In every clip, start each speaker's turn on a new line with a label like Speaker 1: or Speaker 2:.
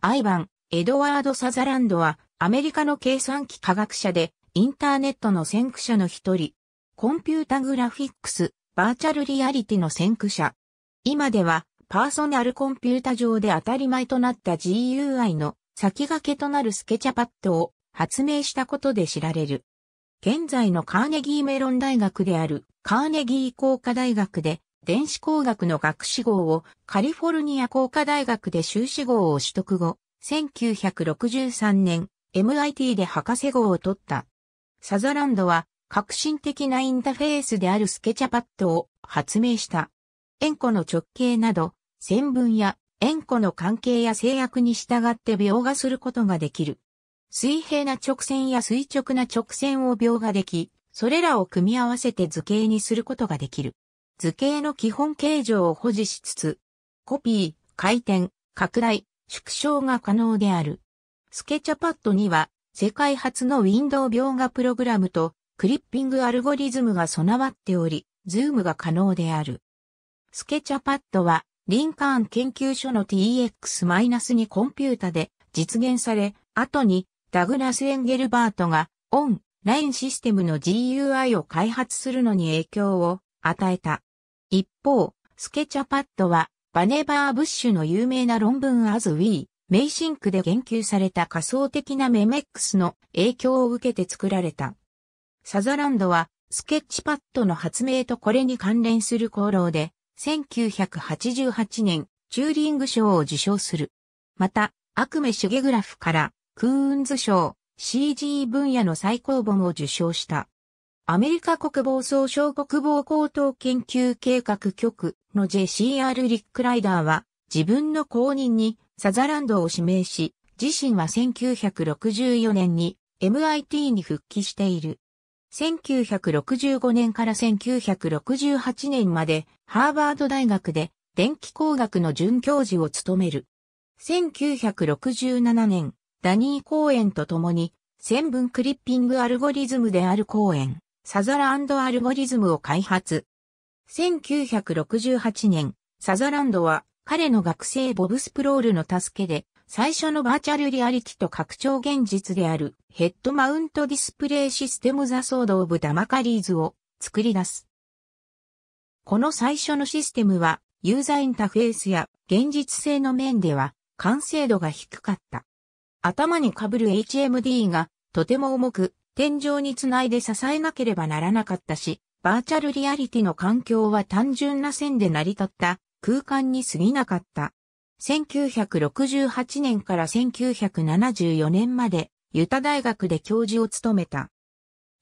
Speaker 1: アイバン、エドワード・サザランドは、アメリカの計算機科学者で、インターネットの先駆者の一人。コンピュータグラフィックス、バーチャルリアリティの先駆者。今では、パーソナルコンピュータ上で当たり前となった GUI の先駆けとなるスケチャパッドを発明したことで知られる。現在のカーネギーメロン大学であるカーネギー工科大学で電子工学の学士号をカリフォルニア工科大学で修士号を取得後、1963年 MIT で博士号を取った。サザランドは革新的なインターフェースであるスケチャパッドを発明した。円弧の直径など、線分や円弧の関係や制約に従って描画することができる。水平な直線や垂直な直線を描画でき、それらを組み合わせて図形にすることができる。図形の基本形状を保持しつつ、コピー、回転、拡大、縮小が可能である。スケチャパッドには、世界初のウィンドウ描画プログラムとクリッピングアルゴリズムが備わっており、ズームが可能である。スケチャパッドは、リンカーン研究所の TX-2 コンピュータで実現され、後にダグラス・エンゲルバートがオンラインシステムの GUI を開発するのに影響を与えた。一方、スケチャパッドは、バネバー・ブッシュの有名な論文アズ・ウィー、メイシンクで言及された仮想的なメメックスの影響を受けて作られた。サザランドは、スケッチパッドの発明とこれに関連する功労で、1988年、チューリング賞を受賞する。また、アクメ・シュゲグラフから、クーンズ賞、CG 分野の最高本を受賞した。アメリカ国防総省国防高等研究計画局の JCR リックライダーは自分の後任にサザランドを指名し、自身は1964年に MIT に復帰している。1965年から1968年までハーバード大学で電気工学の准教授を務める。1967年、ダニー・公演と共に、線分クリッピングアルゴリズムである公演。サザランドアルゴリズムを開発。1968年、サザランドは彼の学生ボブ・スプロールの助けで最初のバーチャルリアリティと拡張現実であるヘッドマウントディスプレイシステムザソードオブダマカリーズを作り出す。この最初のシステムはユーザーインターフェースや現実性の面では完成度が低かった。頭に被る HMD がとても重く天井につないで支えなければならなかったし、バーチャルリアリティの環境は単純な線で成り立った空間に過ぎなかった。1968年から1974年までユタ大学で教授を務めた。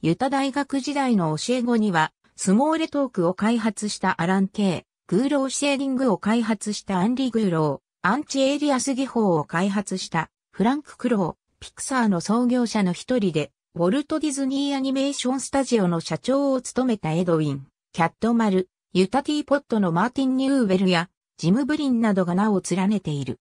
Speaker 1: ユタ大学時代の教え子には、スモーレトークを開発したアラン・ケイ、グーローシェーリングを開発したアンリ・グーロー、アンチエイリアス技法を開発したフランク・クロー、ピクサーの創業者の一人で、ウォルト・ディズニー・アニメーション・スタジオの社長を務めたエドウィン、キャット・マル、ユタ・ティーポットのマーティン・ニューウェルや、ジム・ブリンなどが名を連ねている。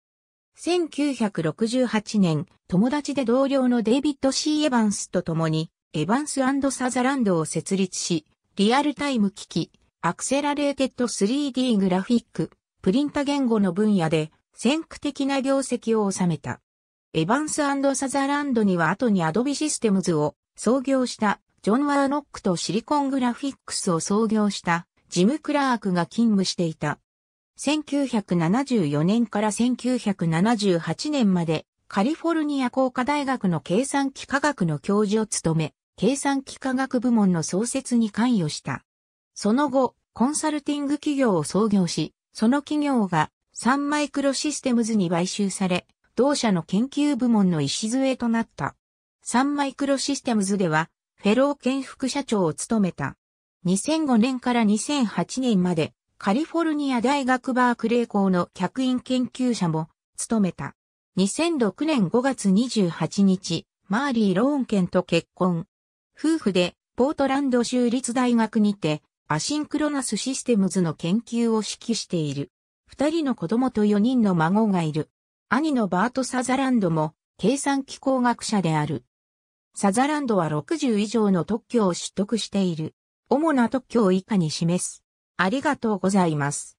Speaker 1: 1968年、友達で同僚のデイビッド・シー・エヴァンスと共に、エヴァンスサザランドを設立し、リアルタイム機器、アクセラレーテッド 3D グラフィック、プリンタ言語の分野で、先駆的な業績を収めた。エヴァンスサザランドには後にアドビシステムズを創業したジョン・ワーノックとシリコングラフィックスを創業したジム・クラークが勤務していた。1974年から1978年までカリフォルニア工科大学の計算機科学の教授を務め、計算機科学部門の創設に関与した。その後、コンサルティング企業を創業し、その企業がサンマイクロシステムズに買収され、同社の研究部門の礎となった。サンマイクロシステムズでは、フェロー兼副社長を務めた。2005年から2008年まで、カリフォルニア大学バークレー校の客員研究者も務めた。2006年5月28日、マーリー・ローンケンと結婚。夫婦でポートランド州立大学にてアシンクロナスシステムズの研究を指揮している。二人の子供と四人の孫がいる。兄のバート・サザランドも計算機工学者である。サザランドは60以上の特許を取得している。主な特許を以下に示す。ありがとうございます。